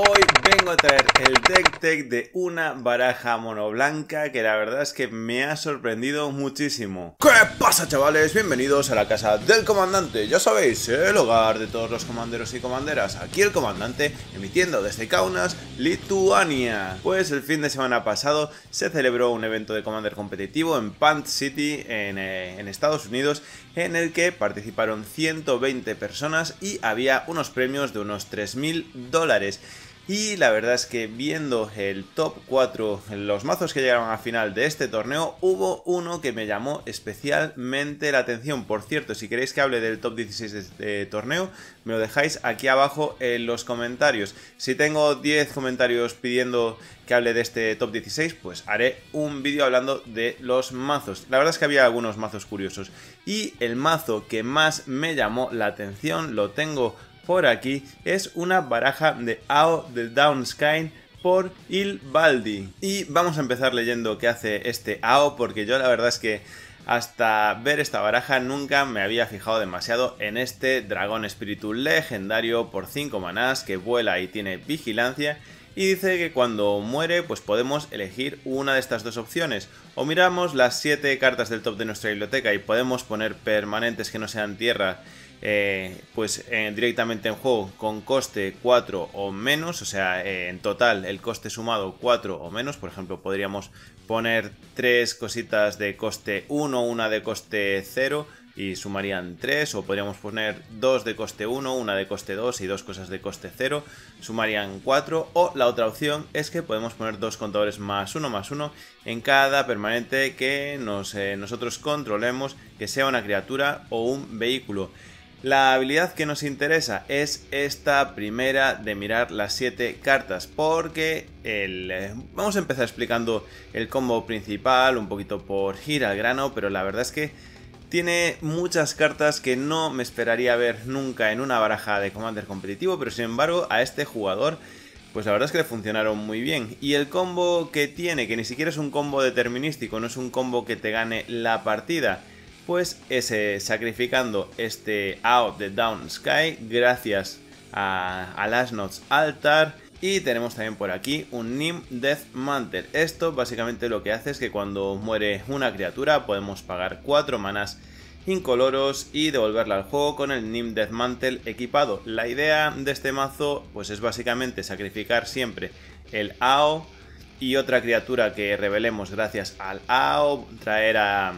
Hoy vengo a traer el deck tech de una baraja monoblanca que la verdad es que me ha sorprendido muchísimo. ¿Qué pasa chavales? Bienvenidos a la casa del comandante, ya sabéis, el hogar de todos los comanderos y comanderas. Aquí el comandante emitiendo desde Kaunas, Lituania. Pues el fin de semana pasado se celebró un evento de Commander competitivo en Pant City en, eh, en Estados Unidos en el que participaron 120 personas y había unos premios de unos 3.000 dólares. Y la verdad es que viendo el top 4, los mazos que llegaron a final de este torneo, hubo uno que me llamó especialmente la atención. Por cierto, si queréis que hable del top 16 de este torneo, me lo dejáis aquí abajo en los comentarios. Si tengo 10 comentarios pidiendo que hable de este top 16, pues haré un vídeo hablando de los mazos. La verdad es que había algunos mazos curiosos. Y el mazo que más me llamó la atención lo tengo por aquí es una baraja de AO de sky por Il Baldi. Y vamos a empezar leyendo qué hace este AO porque yo la verdad es que hasta ver esta baraja nunca me había fijado demasiado en este dragón espíritu legendario por 5 manás que vuela y tiene vigilancia y dice que cuando muere pues podemos elegir una de estas dos opciones. O miramos las 7 cartas del top de nuestra biblioteca y podemos poner permanentes que no sean tierra eh, pues eh, directamente en juego con coste 4 o menos, o sea, eh, en total el coste sumado 4 o menos, por ejemplo, podríamos poner 3 cositas de coste 1, una de coste 0 y sumarían 3, o podríamos poner 2 de coste 1, una de coste 2 y dos cosas de coste 0, sumarían 4, o la otra opción es que podemos poner dos contadores más 1 más 1 en cada permanente que nos, nosotros controlemos, que sea una criatura o un vehículo. La habilidad que nos interesa es esta primera de mirar las 7 cartas porque el, eh, vamos a empezar explicando el combo principal un poquito por gira al grano, pero la verdad es que tiene muchas cartas que no me esperaría ver nunca en una baraja de Commander competitivo, pero sin embargo a este jugador pues la verdad es que le funcionaron muy bien. Y el combo que tiene, que ni siquiera es un combo determinístico, no es un combo que te gane la partida, pues es sacrificando este Ao de Down Sky gracias a, las Altar. Y tenemos también por aquí un Nim Death Mantle. Esto básicamente lo que hace es que cuando muere una criatura podemos pagar 4 manas incoloros y devolverla al juego con el Nim Death Mantle equipado. La idea de este mazo pues es básicamente sacrificar siempre el AO y otra criatura que revelemos gracias al AO, traer a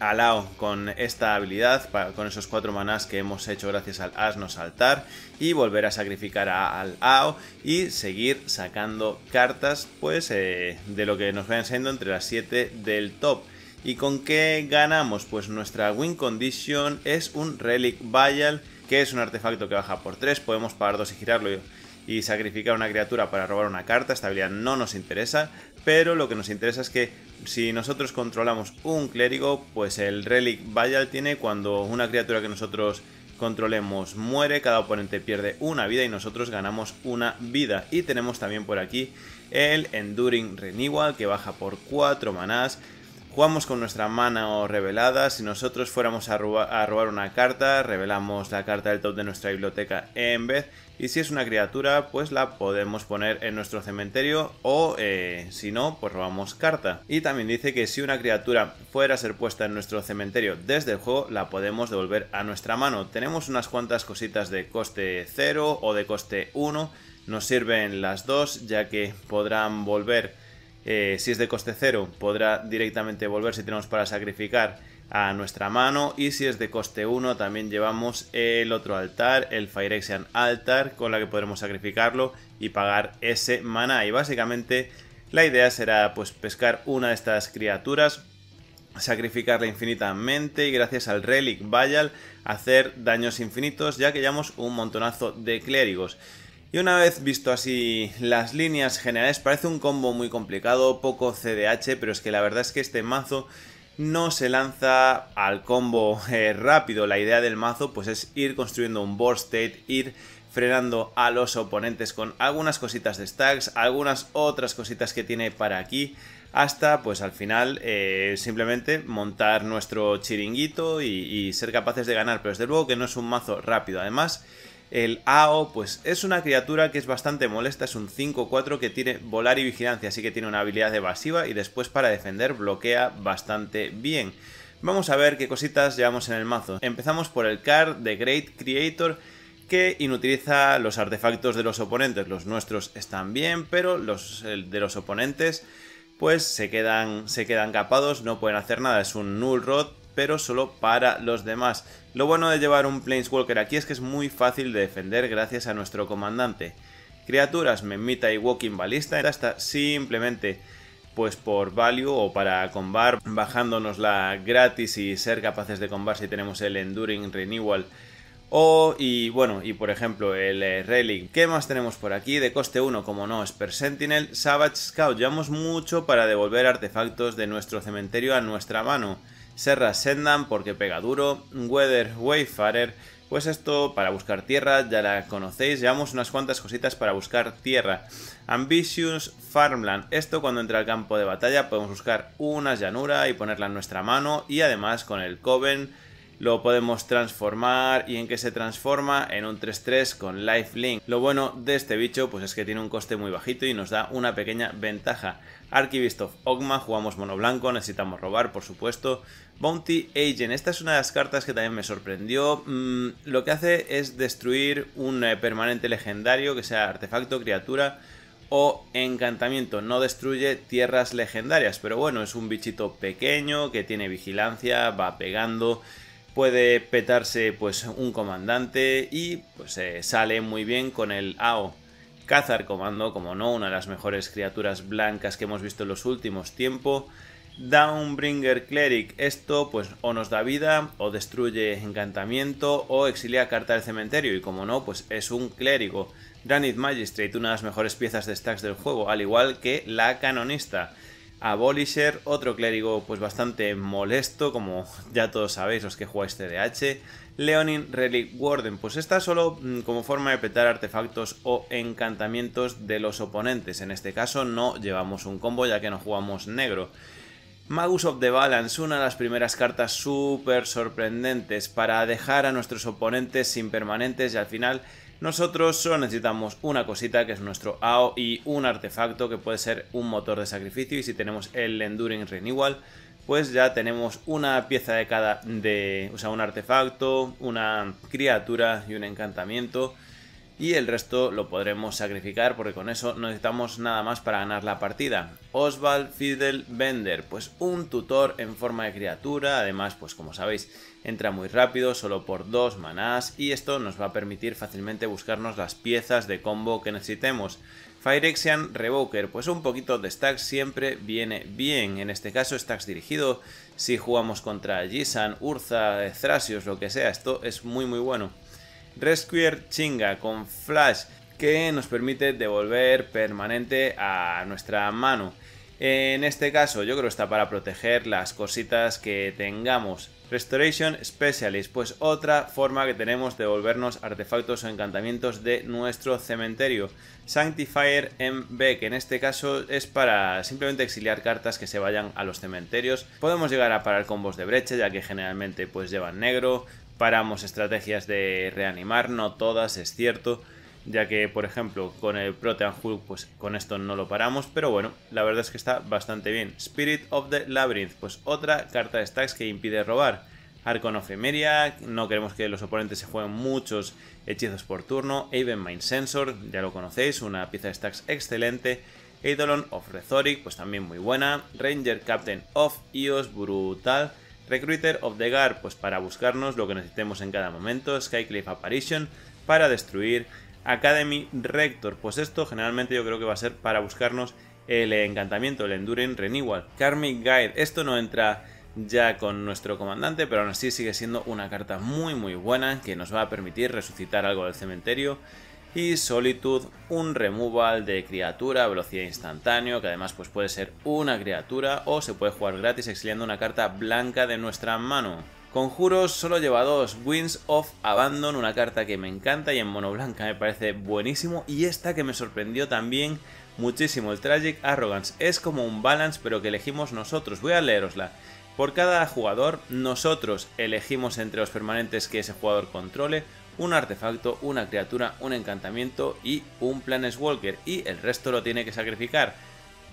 al Ao con esta habilidad, con esos cuatro manás que hemos hecho gracias al asno saltar y volver a sacrificar al Ao y seguir sacando cartas pues eh, de lo que nos vayan siendo entre las 7 del top. ¿Y con qué ganamos? Pues nuestra win condition es un Relic Vial, que es un artefacto que baja por 3, podemos pagar 2 y girarlo y sacrificar una criatura para robar una carta, esta habilidad no nos interesa, pero lo que nos interesa es que si nosotros controlamos un clérigo, pues el Relic Vial tiene cuando una criatura que nosotros controlemos muere, cada oponente pierde una vida y nosotros ganamos una vida. Y tenemos también por aquí el Enduring Renewal que baja por 4 manás Jugamos con nuestra mano revelada. Si nosotros fuéramos a, robar una carta, revelamos la carta del top de nuestra biblioteca en vez. Y si es una criatura, pues la podemos poner en nuestro cementerio o eh, si no, pues robamos carta. Y también dice que si una criatura fuera a ser puesta en nuestro cementerio desde el juego, la podemos devolver a nuestra mano. Tenemos unas cuantas cositas de coste 0 o de coste 1. Nos sirven las dos ya que podrán volver eh, si es de coste cero, podrá directamente volver si tenemos para sacrificar a nuestra mano. Y si es de coste 1, también llevamos el otro altar, el Firexian Altar, con la que podremos sacrificarlo y pagar ese maná. Y básicamente la idea será pues pescar una de estas criaturas, sacrificarla infinitamente y gracias al Relic Vial hacer daños infinitos, ya que llevamos un montonazo de clérigos. Y una vez visto así las líneas generales, parece un combo muy complicado, poco CDH, pero es que la verdad es que este mazo no se lanza al combo eh, rápido. La idea del mazo pues es ir construyendo un board state, ir frenando a los oponentes con algunas cositas de stacks, algunas otras cositas que tiene para aquí, hasta pues al final eh, simplemente montar nuestro chiringuito y, y ser capaces de ganar. Pero desde luego que no es un mazo rápido, además... El AO, pues es una criatura que es bastante molesta, es un 5-4 que tiene volar y vigilancia, así que tiene una habilidad evasiva y después para defender bloquea bastante bien. Vamos a ver qué cositas llevamos en el mazo. Empezamos por el card de Great Creator que inutiliza los artefactos de los oponentes. Los nuestros están bien, pero los de los oponentes pues se quedan, se quedan capados, no pueden hacer nada. Es un null rod pero solo para los demás. Lo bueno de llevar un Planeswalker aquí es que es muy fácil de defender gracias a nuestro comandante. Criaturas Memita y Walking Ballista hasta simplemente pues por value o para combar la gratis y ser capaces de combar si tenemos el Enduring Renewal o, y bueno, y por ejemplo el eh, ¿Qué más tenemos por aquí? De coste 1, como no, Esper Sentinel, Savage Scout. Llevamos mucho para devolver artefactos de nuestro cementerio a nuestra mano. Serra Sendan porque pega duro, Weather Wayfarer, pues esto para buscar tierra, ya la conocéis, llevamos unas cuantas cositas para buscar tierra. Ambitious Farmland, esto cuando entra al campo de batalla podemos buscar una llanura y ponerla en nuestra mano y además con el Coven lo podemos transformar y en qué se transforma en un 3-3 con lifelink. Lo bueno de este bicho pues es que tiene un coste muy bajito y nos da una pequeña ventaja. Archivist of Ogma, jugamos mono blanco, necesitamos robar por supuesto. Bounty Agent, esta es una de las cartas que también me sorprendió. Mm, lo que hace es destruir un eh, permanente legendario, que sea artefacto, criatura o encantamiento. No destruye tierras legendarias, pero bueno, es un bichito pequeño que tiene vigilancia, va pegando puede petarse pues un comandante y pues eh, sale muy bien con el AO. Cazar Comando, como no, una de las mejores criaturas blancas que hemos visto en los últimos tiempos. Downbringer Cleric, esto pues o nos da vida, o destruye encantamiento, o exilia carta del cementerio, y como no, pues es un clérigo. Granite Magistrate, una de las mejores piezas de stacks del juego, al igual que la canonista. Abolisher, otro clérigo pues bastante molesto, como ya todos sabéis los que jugáis DH. Leonin Relic Warden, pues está solo mm, como forma de petar artefactos o encantamientos de los oponentes, en este caso no llevamos un combo ya que no jugamos negro. Magus of the Balance, una de las primeras cartas súper sorprendentes para dejar a nuestros oponentes sin permanentes y al final nosotros solo necesitamos una cosita que es nuestro AO y un artefacto que puede ser un motor de sacrificio y si tenemos el Enduring Renewal pues ya tenemos una pieza de cada de, o sea, un artefacto, una criatura y un encantamiento y el resto lo podremos sacrificar porque con eso no necesitamos nada más para ganar la partida. Oswald Fidel Bender, pues un tutor en forma de criatura, además pues como sabéis entra muy rápido solo por dos manás y esto nos va a permitir fácilmente buscarnos las piezas de combo que necesitemos. Firexian Revoker, pues un poquito de stacks siempre viene bien, en este caso stacks dirigido, si jugamos contra Jisan, Urza, Thrasios, lo que sea, esto es muy muy bueno. Rescuer Chinga con Flash que nos permite devolver permanente a nuestra mano. En este caso yo creo que está para proteger las cositas que tengamos. Restoration Specialist, pues otra forma que tenemos de devolvernos artefactos o encantamientos de nuestro cementerio. Sanctifier MB, que en este caso es para simplemente exiliar cartas que se vayan a los cementerios. Podemos llegar a parar combos de brecha, ya que generalmente pues llevan negro, paramos estrategias de reanimar, no todas, es cierto, ya que, por ejemplo, con el Protean Hulk, pues con esto no lo paramos, pero bueno, la verdad es que está bastante bien. Spirit of the Labyrinth, pues otra carta de stacks que impide robar. Arcon of Emeria, no queremos que los oponentes se jueguen muchos hechizos por turno. Aven Mind Sensor, ya lo conocéis, una pieza de stacks excelente. Eidolon of Rhetoric, pues también muy buena. Ranger Captain of Eos, brutal. Recruiter of the Guard, pues para buscarnos lo que necesitemos en cada momento. Skycliff Apparition para destruir. Academy Rector, pues esto generalmente yo creo que va a ser para buscarnos el encantamiento, el Enduring Renewal. Karmic Guide, esto no entra ya con nuestro comandante, pero aún así sigue siendo una carta muy muy buena que nos va a permitir resucitar algo del cementerio y Solitude, un removal de criatura a velocidad instantáneo, que además pues, puede ser una criatura o se puede jugar gratis exiliando una carta blanca de nuestra mano. Conjuros solo lleva dos, Winds of Abandon, una carta que me encanta y en mono blanca me parece buenísimo y esta que me sorprendió también muchísimo, el Tragic Arrogance, es como un balance pero que elegimos nosotros, voy a leerosla. Por cada jugador nosotros elegimos entre los permanentes que ese jugador controle un artefacto, una criatura, un encantamiento y un Planeswalker. Y el resto lo tiene que sacrificar.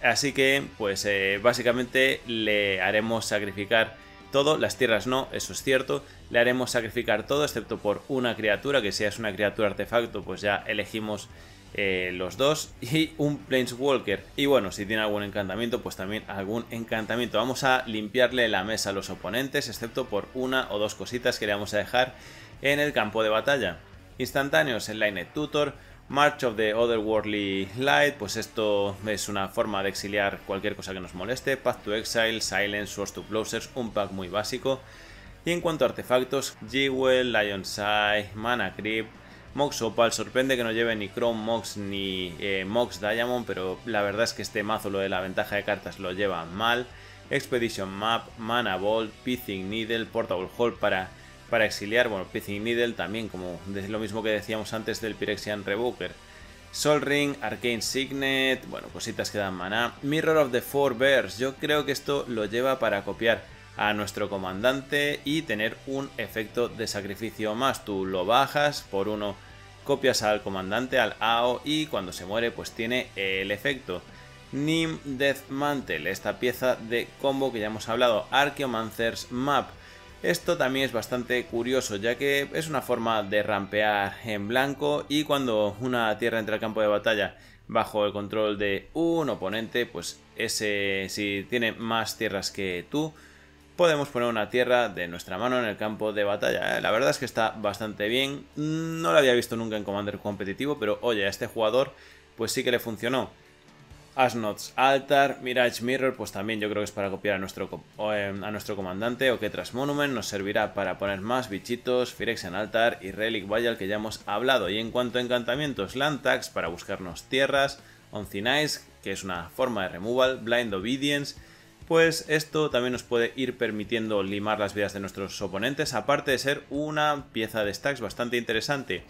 Así que, pues eh, básicamente le haremos sacrificar todo, las tierras no, eso es cierto, le haremos sacrificar todo excepto por una criatura, que si es una criatura artefacto, pues ya elegimos eh, los dos, y un Planeswalker. Y bueno, si tiene algún encantamiento, pues también algún encantamiento. Vamos a limpiarle la mesa a los oponentes, excepto por una o dos cositas que le vamos a dejar en el campo de batalla. Instantáneos en Line Tutor, March of the Otherworldly Light, pues esto es una forma de exiliar cualquier cosa que nos moleste, Path to Exile, Silence, Swords to Closers, un pack muy básico. Y en cuanto a artefactos, Jewel, Lion's Eye, Mana grip Mox Opal, sorprende que no lleve ni Chrome Mox ni eh, Mox Diamond, pero la verdad es que este mazo lo de la ventaja de cartas lo lleva mal. Expedition Map, Mana Ball, Pithing Needle, Portable Hall para para exiliar, bueno, Pithing Needle también, como lo mismo que decíamos antes del Pyrexian Revoker. Sol Ring, Arcane Signet, bueno, cositas que dan maná. Mirror of the Four Bears, yo creo que esto lo lleva para copiar a nuestro comandante y tener un efecto de sacrificio más. Tú lo bajas por uno, copias al comandante, al AO y cuando se muere pues tiene el efecto. Nim Death Mantle, esta pieza de combo que ya hemos hablado, Archeomancer's Map, esto también es bastante curioso ya que es una forma de rampear en blanco y cuando una tierra entra al campo de batalla bajo el control de un oponente, pues ese si tiene más tierras que tú, podemos poner una tierra de nuestra mano en el campo de batalla. ¿eh? La verdad es que está bastante bien, no lo había visto nunca en Commander competitivo, pero oye, a este jugador pues sí que le funcionó. Asnots Altar, Mirage Mirror, pues también yo creo que es para copiar a nuestro, em, a nuestro comandante. O que tras Monument nos servirá para poner más bichitos, Firex en Altar y Relic Vial que ya hemos hablado. Y en cuanto a encantamientos, Lantax para buscarnos tierras, Oncinais, que es una forma de removal, Blind Obedience pues esto también nos puede ir permitiendo limar las vidas de nuestros oponentes, aparte de ser una pieza de stacks bastante interesante.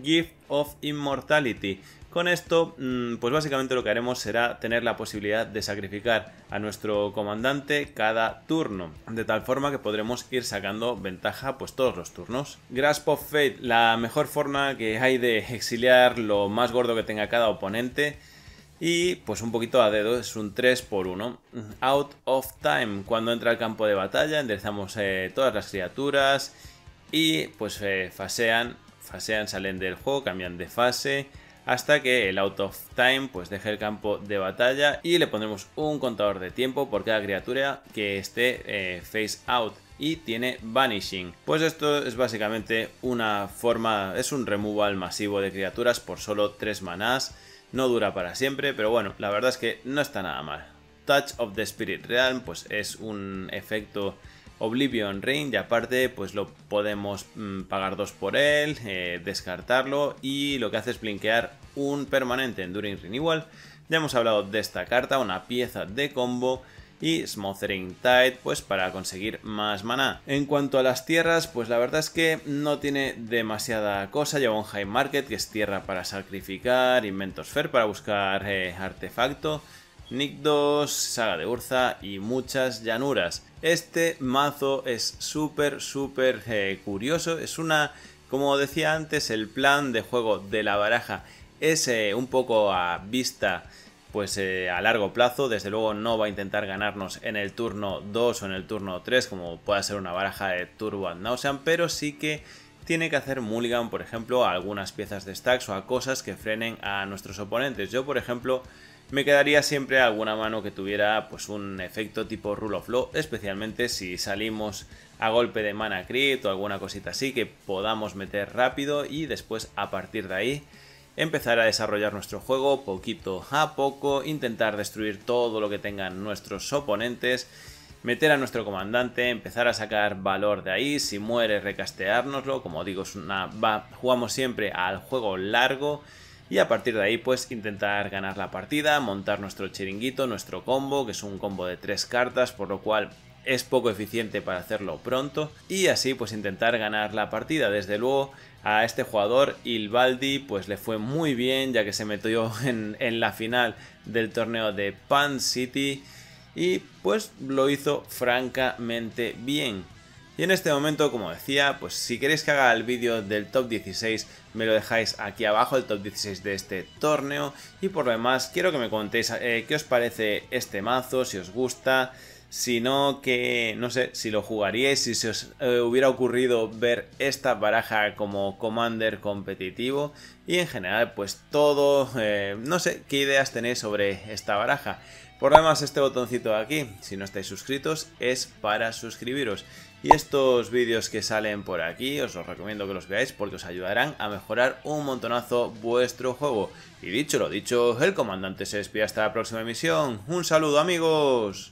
Gift of Immortality, con esto, mm, pues básicamente lo que haremos será tener la posibilidad de sacrificar a nuestro comandante cada turno, de tal forma que podremos ir sacando ventaja pues todos los turnos. Grasp of Fate, la mejor forma que hay de exiliar lo más gordo que tenga cada oponente y pues un poquito a dedo, es un 3 por 1 Out of time, cuando entra al campo de batalla enderezamos eh, todas las criaturas y pues eh, fasean, fasean, salen del juego, cambian de fase hasta que el out of time pues deje el campo de batalla y le pondremos un contador de tiempo por cada criatura que esté eh, face out y tiene Vanishing. Pues esto es básicamente una forma, es un removal masivo de criaturas por solo 3 manás. No dura para siempre, pero bueno, la verdad es que no está nada mal. Touch of the Spirit Realm pues es un efecto Oblivion Ring y aparte pues lo podemos mm, pagar dos por él, eh, descartarlo y lo que hace es blinkear un permanente Enduring Renewal. Ya hemos hablado de esta carta, una pieza de combo y Smothering Tide pues para conseguir más maná. En cuanto a las tierras, pues la verdad es que no tiene demasiada cosa. Lleva un High Market que es tierra para sacrificar, Inventos Fair para buscar eh, artefacto, Nick 2, Saga de Urza y muchas llanuras. Este mazo es súper, súper eh, curioso. Es una, como decía antes, el plan de juego de la baraja es eh, un poco a vista, pues eh, a largo plazo. Desde luego no va a intentar ganarnos en el turno 2 o en el turno 3, como pueda ser una baraja de Turbo and Nauseam, pero sí que tiene que hacer mulligan, por ejemplo, a algunas piezas de stacks o a cosas que frenen a nuestros oponentes. Yo, por ejemplo, me quedaría siempre alguna mano que tuviera pues un efecto tipo rule of law, especialmente si salimos a golpe de mana crit o alguna cosita así que podamos meter rápido y después a partir de ahí empezar a desarrollar nuestro juego poquito a poco, intentar destruir todo lo que tengan nuestros oponentes, meter a nuestro comandante, empezar a sacar valor de ahí, si muere recasteárnoslo, como digo, una, jugamos siempre al juego largo y a partir de ahí pues intentar ganar la partida, montar nuestro chiringuito, nuestro combo, que es un combo de tres cartas, por lo cual es poco eficiente para hacerlo pronto y así pues intentar ganar la partida. Desde luego a este jugador Ilbaldi pues le fue muy bien ya que se metió en, en la final del torneo de Pan City y pues lo hizo francamente bien. Y en este momento, como decía, pues si queréis que haga el vídeo del top 16, me lo dejáis aquí abajo, el top 16 de este torneo. Y por lo demás, quiero que me contéis eh, qué os parece este mazo, si os gusta, no, que no sé si lo jugaríais, si se os eh, hubiera ocurrido ver esta baraja como Commander competitivo y en general pues todo, eh, no sé qué ideas tenéis sobre esta baraja. Por lo demás este botoncito de aquí, si no estáis suscritos, es para suscribiros. Y estos vídeos que salen por aquí os los recomiendo que los veáis porque os ayudarán a mejorar un montonazo vuestro juego. Y dicho lo dicho, el comandante se despide hasta la próxima emisión. ¡Un saludo amigos!